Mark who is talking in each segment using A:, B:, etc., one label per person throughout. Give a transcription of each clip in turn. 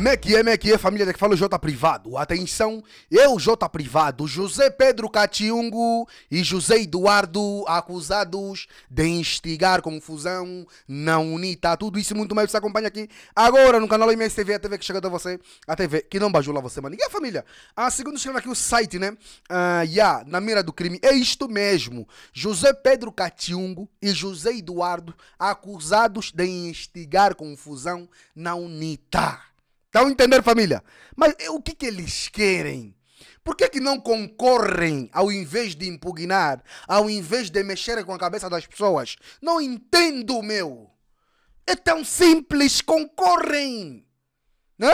A: Mac é, é Mac é, é, família que fala o J Privado. Atenção, eu, J Privado, José Pedro Catiungo e José Eduardo, acusados de instigar confusão na UNITA. Tá tudo isso muito mais você acompanha aqui agora no canal MSTV, a TV que chega até você, a TV que não bajula você, mano. E a família? Ah, segundo chama aqui o site, né? Ah, yeah, na mira do crime. É isto mesmo. José Pedro Catiungo e José Eduardo, acusados de instigar confusão na UNITA. Tá. Estão a entender, família? Mas eh, o que, que eles querem? Por que, que não concorrem ao invés de impugnar, ao invés de mexer com a cabeça das pessoas? Não entendo, meu. É tão simples, concorrem. Né?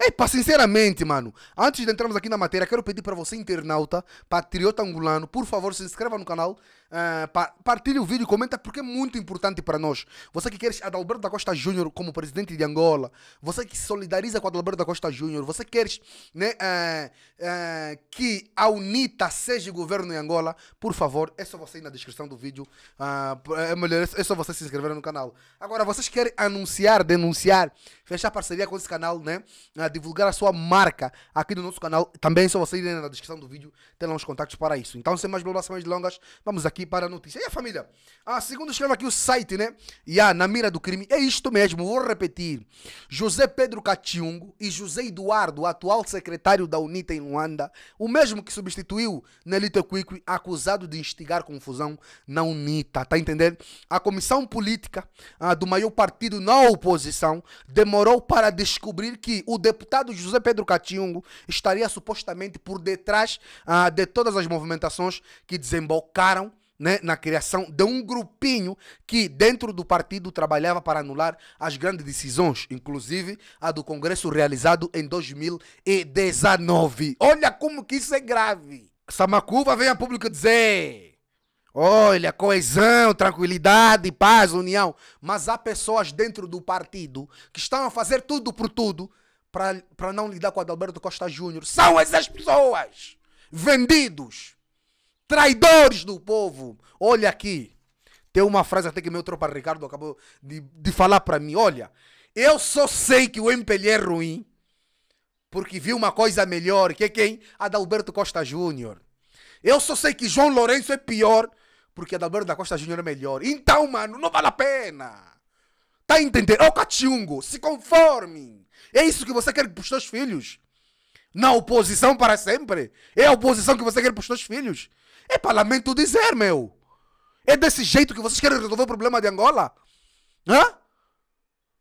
A: Epa, sinceramente, mano, antes de entrarmos aqui na matéria, quero pedir para você, internauta, patriota angolano, por favor, se inscreva no canal, Uh, ah, partilhe o vídeo, comenta porque é muito importante para nós. Você que queres Adalberto da Costa Júnior como presidente de Angola, você que solidariza com Adalberto da Costa Júnior, você queres né, uh, uh, que a UNITA seja governo em Angola, por favor, é só você ir na descrição do vídeo, é melhor, é só você se inscrever no canal. Agora, vocês querem anunciar, denunciar, fechar parceria com esse canal, né? divulgar a sua marca aqui no nosso canal, também é só você ir na descrição do vídeo, ter lá os contatos para isso. Então, sem mais blá, sem mais delongas, vamos aqui aqui para a notícia. E a família? Ah, segundo escreve aqui o site, né? E a ah, na mira do crime. É isto mesmo, vou repetir. José Pedro Catiungo e José Eduardo, atual secretário da UNITA em Luanda, o mesmo que substituiu Nelito Quiqui, acusado de instigar confusão na UNITA. Tá entendendo? A comissão política ah, do maior partido na oposição demorou para descobrir que o deputado José Pedro Catiungo estaria supostamente por detrás ah, de todas as movimentações que desembocaram né, na criação de um grupinho que, dentro do partido, trabalhava para anular as grandes decisões, inclusive a do Congresso realizado em 2019. Olha como que isso é grave. Samacuva vem a público dizer: olha, coesão, tranquilidade, paz, união. Mas há pessoas dentro do partido que estão a fazer tudo por tudo para não lidar com Adalberto Costa Júnior. São essas pessoas vendidos traidores do povo. Olha aqui. Tem uma frase até que meu tropa Ricardo acabou de, de falar para mim. Olha, eu só sei que o MPL é ruim porque vi uma coisa melhor, que é quem? Adalberto Costa Júnior. Eu só sei que João Lourenço é pior porque Adalberto da Costa Júnior é melhor. Então, mano, não vale a pena. Tá entendendo? O Catiungo, se conforme. É isso que você quer para os seus filhos. Na oposição para sempre. É a oposição que você quer para os seus filhos. É parlamento dizer, meu. É desse jeito que vocês querem resolver o problema de Angola? Hã?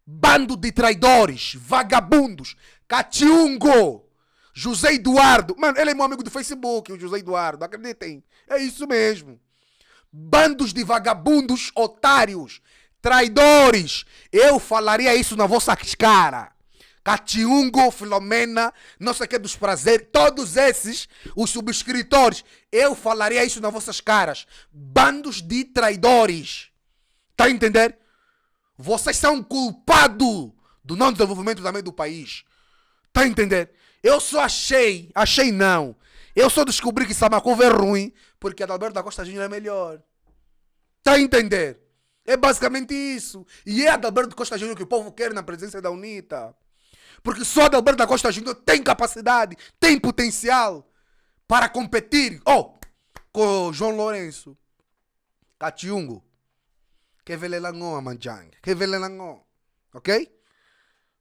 A: Bando de traidores, vagabundos, catiungo, José Eduardo. Mano, ele é meu amigo do Facebook, o José Eduardo, acreditem. É isso mesmo. Bandos de vagabundos, otários, traidores. Eu falaria isso na vossa cara. Catiungo, Filomena, não sei o que dos prazeres, todos esses, os subscritores, eu falaria isso nas vossas caras. Bandos de traidores. Tá a entender? Vocês são culpados do não desenvolvimento também do país. Tá a entender? Eu só achei, achei não. Eu só descobri que Samacuva é ruim porque Adalberto da Costa Júnior é melhor. Tá a entender? É basicamente isso. E é Adalberto Costa Júnior que o povo quer na presença da UNITA. Porque só Adalberto da Costa Júnior tem capacidade, tem potencial para competir oh, com João Lourenço, Catiungo, Kevelenangon Amanjang, Kevelenangon, ok?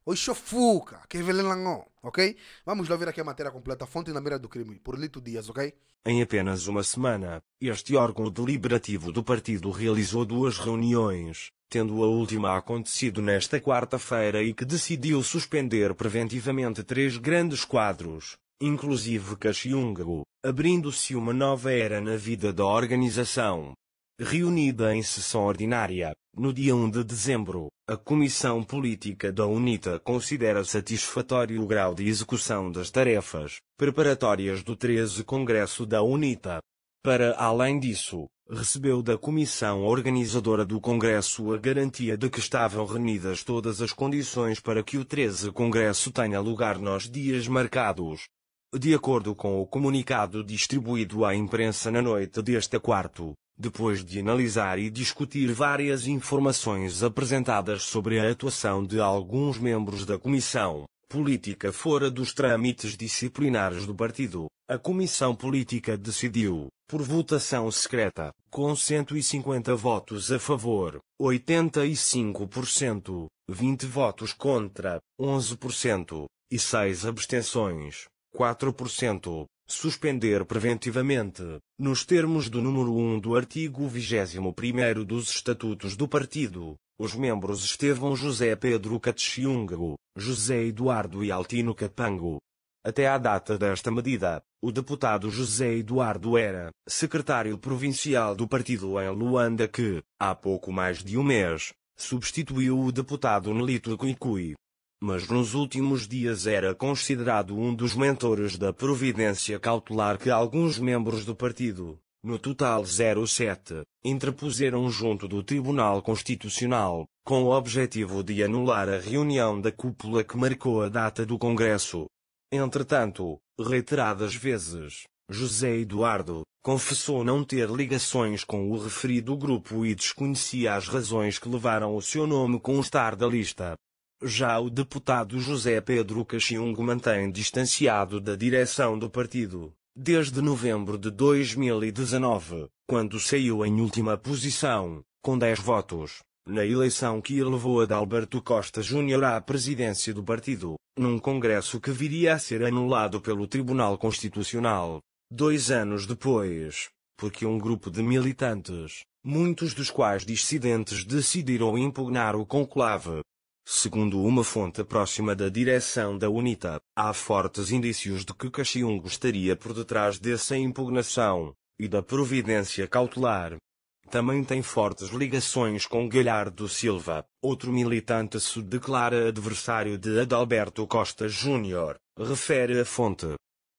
A: Oi, chofuca, que é velenangó, ok? Vamos lá ver aqui a matéria completa, fonte na mira do crime, por Lito Dias, ok?
B: Em apenas uma semana, este órgão deliberativo do partido realizou duas reuniões, tendo a última acontecido nesta quarta-feira e que decidiu suspender preventivamente três grandes quadros, inclusive Caxiúngago, abrindo-se uma nova era na vida da organização. Reunida em sessão ordinária, no dia 1 de dezembro, a Comissão Política da UNITA considera satisfatório o grau de execução das tarefas preparatórias do 13 Congresso da UNITA. Para além disso, recebeu da comissão organizadora do Congresso a garantia de que estavam reunidas todas as condições para que o 13 Congresso tenha lugar nos dias marcados. De acordo com o comunicado distribuído à imprensa na noite desta quarto. Depois de analisar e discutir várias informações apresentadas sobre a atuação de alguns membros da Comissão Política fora dos trâmites disciplinares do partido, a Comissão Política decidiu, por votação secreta, com 150 votos a favor, 85%, 20 votos contra, 11%, e 6 abstenções, 4%, suspender preventivamente, nos termos do número 1 do artigo 21 dos Estatutos do Partido, os membros Estevão José Pedro Catechiungo, José Eduardo e Altino Capango. Até à data desta medida, o deputado José Eduardo era secretário provincial do partido em Luanda que, há pouco mais de um mês, substituiu o deputado Nelito Cuicui, mas nos últimos dias era considerado um dos mentores da providência cautelar que alguns membros do partido, no total 07, interpuseram junto do Tribunal Constitucional, com o objetivo de anular a reunião da cúpula que marcou a data do Congresso. Entretanto, reiteradas vezes, José Eduardo confessou não ter ligações com o referido grupo e desconhecia as razões que levaram o seu nome constar da lista. Já o deputado José Pedro Caxiung mantém distanciado da direção do partido, desde novembro de 2019, quando saiu em última posição, com 10 votos, na eleição que elevou Adalberto Costa Júnior à presidência do partido, num congresso que viria a ser anulado pelo Tribunal Constitucional. Dois anos depois, porque um grupo de militantes, muitos dos quais dissidentes decidiram impugnar o conclave, Segundo uma fonte próxima da direção da UNITA, há fortes indícios de que Caxiungo estaria por detrás dessa impugnação e da providência cautelar. Também tem fortes ligações com Galhardo Silva, outro militante se declara adversário de Adalberto Costa Júnior, refere a fonte.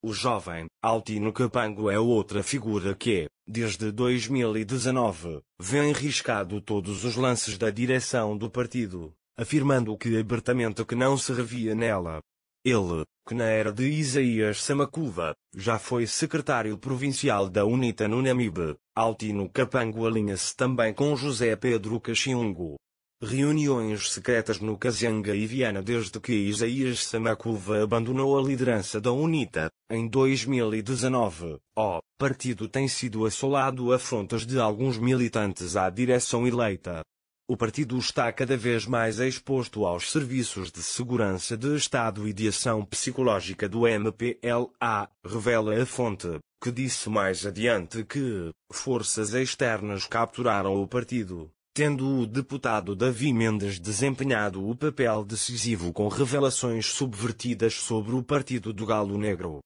B: O jovem, Altino Capango é outra figura que, desde 2019, vem riscado todos os lances da direção do partido afirmando que abertamente que não se revia nela. Ele, que na era de Isaías Samacuva, já foi secretário provincial da UNITA no Namibe, Altino Capango alinha-se também com José Pedro Caxiungo. Reuniões secretas no Kazanga e Viana desde que Isaías Samacuva abandonou a liderança da UNITA, em 2019, o partido tem sido assolado a afrontas de alguns militantes à direção eleita. O partido está cada vez mais exposto aos serviços de segurança de Estado e de ação psicológica do MPLA, revela a fonte, que disse mais adiante que forças externas capturaram o partido, tendo o deputado Davi Mendes desempenhado o papel decisivo com revelações subvertidas sobre o partido do Galo Negro.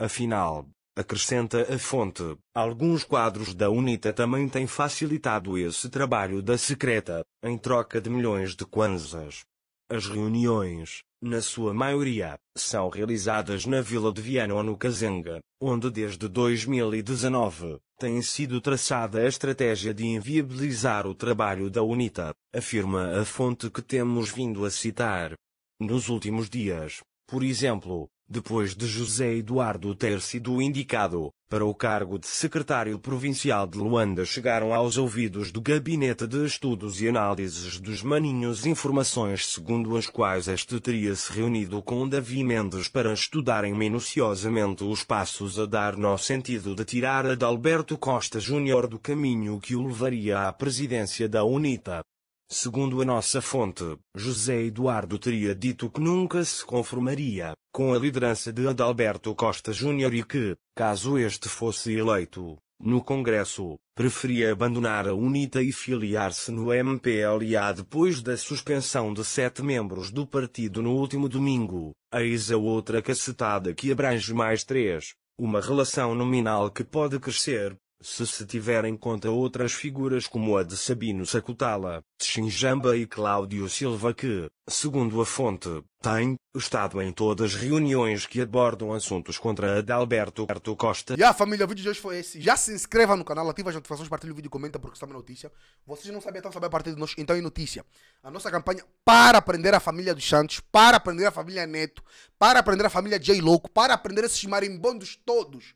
B: Afinal, acrescenta a fonte. Alguns quadros da UNITA também têm facilitado esse trabalho da secreta, em troca de milhões de kwanzas. As reuniões, na sua maioria, são realizadas na vila de Viana ou no Cazenga, onde desde 2019 tem sido traçada a estratégia de inviabilizar o trabalho da UNITA, afirma a fonte que temos vindo a citar. Nos últimos dias, por exemplo, depois de José Eduardo ter sido indicado para o cargo de secretário provincial de Luanda, chegaram aos ouvidos do Gabinete de Estudos e Análises dos Maninhos informações segundo as quais este teria se reunido com Davi Mendes para estudarem minuciosamente os passos a dar no sentido de tirar Adalberto Costa Júnior do caminho que o levaria à presidência da UNITA. Segundo a nossa fonte, José Eduardo teria dito que nunca se conformaria com a liderança de Adalberto Costa Júnior e que, caso este fosse eleito, no Congresso, preferia abandonar a UNITA e filiar-se no MPLA depois da suspensão de sete membros do partido no último domingo. Eis a outra cacetada que abrange mais três. Uma relação nominal que pode crescer, se se tiver em conta outras figuras como a de Sabino Sacutala, Xinjamba e Cláudio Silva que, segundo a fonte, tem estado em todas as reuniões que abordam assuntos contra a de Alberto Costa. E a família, o vídeo de hoje foi esse.
A: Já se inscreva no canal, ativa as notificações, partilha o vídeo, comenta porque sabe é notícia. Vocês não sabiam, então sabem a partir de nós. Então é notícia. A nossa campanha para aprender a família dos Santos, para aprender a família Neto, para aprender a família Jay Louco, para aprender esses marimbondos todos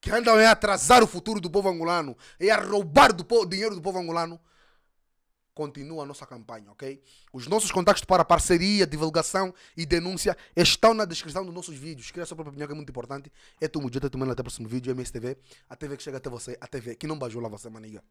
A: que andam a atrasar o futuro do povo angolano e a roubar do povo, dinheiro do povo angolano, continua a nossa campanha, ok? Os nossos contatos para parceria, divulgação e denúncia estão na descrição dos nossos vídeos. Cria só para própria opinião, que é muito importante. É tu, Mujeta, é tu até o próximo vídeo, MSTV, a TV que chega até você, a TV que não bajula você, maniga.